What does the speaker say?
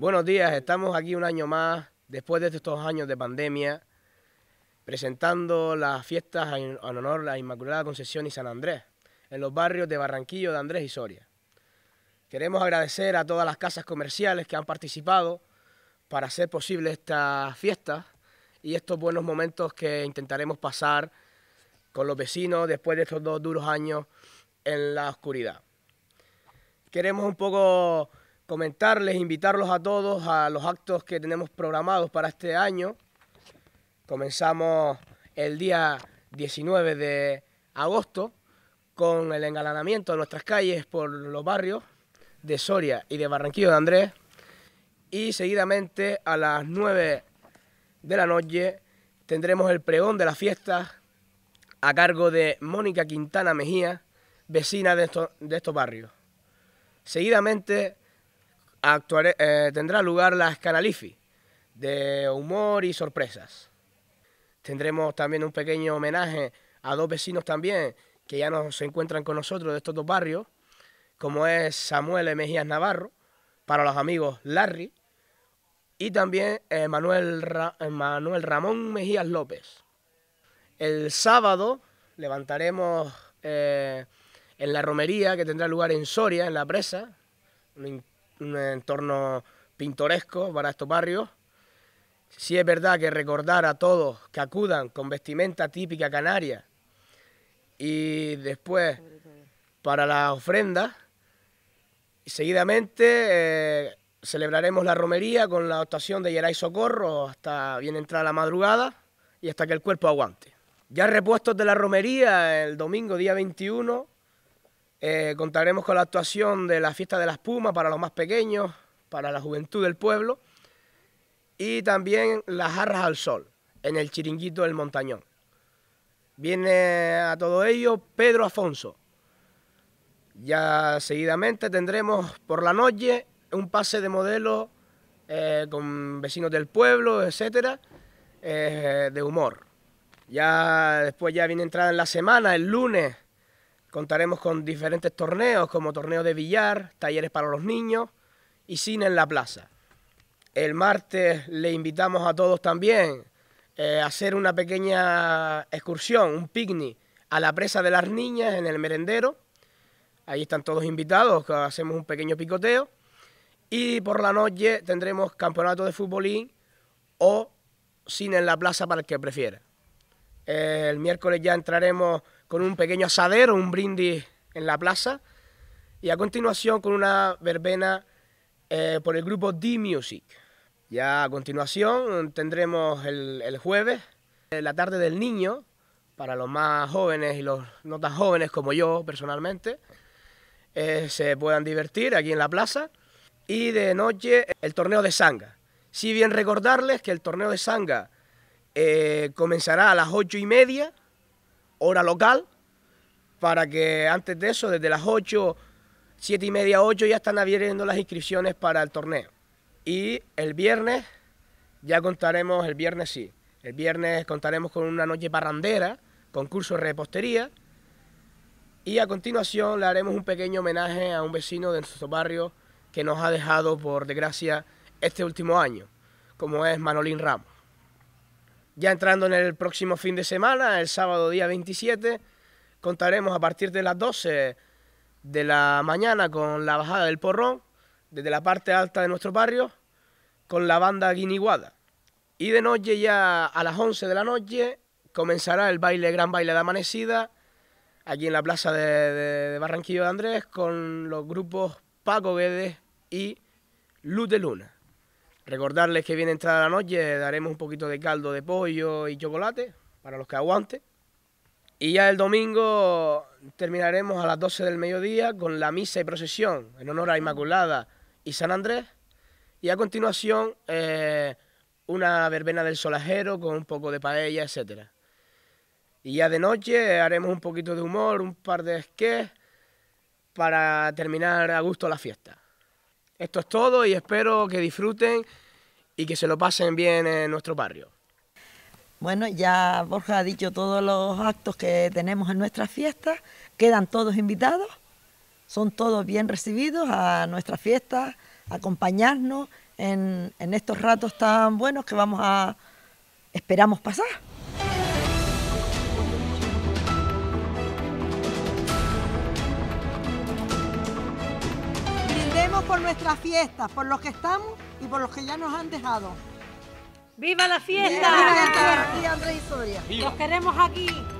Buenos días, estamos aquí un año más, después de estos años de pandemia, presentando las fiestas en honor a la Inmaculada Concepción y San Andrés, en los barrios de Barranquillo, de Andrés y Soria. Queremos agradecer a todas las casas comerciales que han participado para hacer posible estas fiestas y estos buenos momentos que intentaremos pasar con los vecinos después de estos dos duros años en la oscuridad. Queremos un poco comentarles, invitarlos a todos a los actos que tenemos programados para este año. Comenzamos el día 19 de agosto con el engalanamiento de nuestras calles por los barrios de Soria y de Barranquillo de Andrés y seguidamente a las 9 de la noche tendremos el pregón de la fiesta a cargo de Mónica Quintana Mejía, vecina de, de estos barrios. Seguidamente eh, tendrá lugar la Escanalifi de humor y sorpresas. Tendremos también un pequeño homenaje a dos vecinos también que ya no se encuentran con nosotros de estos dos barrios, como es Samuel e. Mejías Navarro, para los amigos Larry, y también eh, Manuel, eh, Manuel Ramón Mejías López. El sábado levantaremos en la romería que tendrá lugar en Soria, en la presa, un entorno pintoresco para estos barrios. Sí es verdad que recordar a todos que acudan con vestimenta típica canaria y después para la ofrenda. Seguidamente eh, celebraremos la romería con la actuación de Yeray Socorro hasta bien entrada la madrugada y hasta que el cuerpo aguante. Ya repuestos de la romería, el domingo día 21, eh, contaremos con la actuación de la Fiesta de las Pumas para los más pequeños, para la juventud del pueblo, y también las jarras al sol en el chiringuito del Montañón. Viene a todo ello Pedro Afonso. Ya seguidamente tendremos por la noche un pase de modelo eh, con vecinos del pueblo, etcétera, eh, de humor. Ya después ya viene entrada en la semana, el lunes Contaremos con diferentes torneos como torneo de billar, talleres para los niños y cine en la plaza. El martes le invitamos a todos también eh, a hacer una pequeña excursión, un picnic a la presa de las niñas en el merendero. Ahí están todos invitados, hacemos un pequeño picoteo. Y por la noche tendremos campeonato de futbolín o cine en la plaza para el que prefiera. El miércoles ya entraremos con un pequeño asadero, un brindis en la plaza y a continuación con una verbena eh, por el grupo D-Music. Ya a continuación tendremos el, jueves eh, la tarde del niño para los más jóvenes y los no tan jóvenes como yo personalmente. Eh, se puedan divertir aquí en la plaza y de noche el torneo de sanga. Si bien recordarles que el torneo de sanga comenzará a las ocho y media hora local, para que antes de eso, desde las 8, 7 y media, 8, ya están abriendo las inscripciones para el torneo. Y el viernes, ya contaremos, el viernes sí, el viernes contaremos con una noche parrandera, concurso de repostería, y a continuación le haremos un pequeño homenaje a un vecino de nuestro barrio que nos ha dejado, por desgracia, este último año, como es Manolín Ramos. Ya entrando en el próximo fin de semana, el sábado día 27, contaremos a partir de las 12 de la mañana con la bajada del porrón desde la parte alta de nuestro barrio con la banda Guiniguada. Y de noche ya a las 11 de la noche comenzará el baile, gran baile de amanecida, aquí en la plaza de, de Barranquillo de Andrés con los grupos Paco Guedes y Luz de Luna. Recordarles que viene entrada la noche, daremos un poquito de caldo de pollo y chocolate para los que aguante Y ya el domingo terminaremos a las 12 del mediodía con la misa y procesión en honor a Inmaculada y San Andrés. Y a continuación eh, una verbena del solajero con un poco de paella, etc. Y ya de noche haremos un poquito de humor, un par de esqués para terminar a gusto la fiesta. Esto es todo y espero que disfruten y que se lo pasen bien en nuestro barrio. Bueno, ya Borja ha dicho todos los actos que tenemos en nuestra fiesta, Quedan todos invitados, son todos bien recibidos a nuestra fiesta, acompañarnos en, en estos ratos tan buenos que vamos a esperamos pasar. por nuestras fiestas, por los que estamos y por los que ya nos han dejado. ¡Viva la fiesta! ¡Viva la fiesta! Los queremos aquí.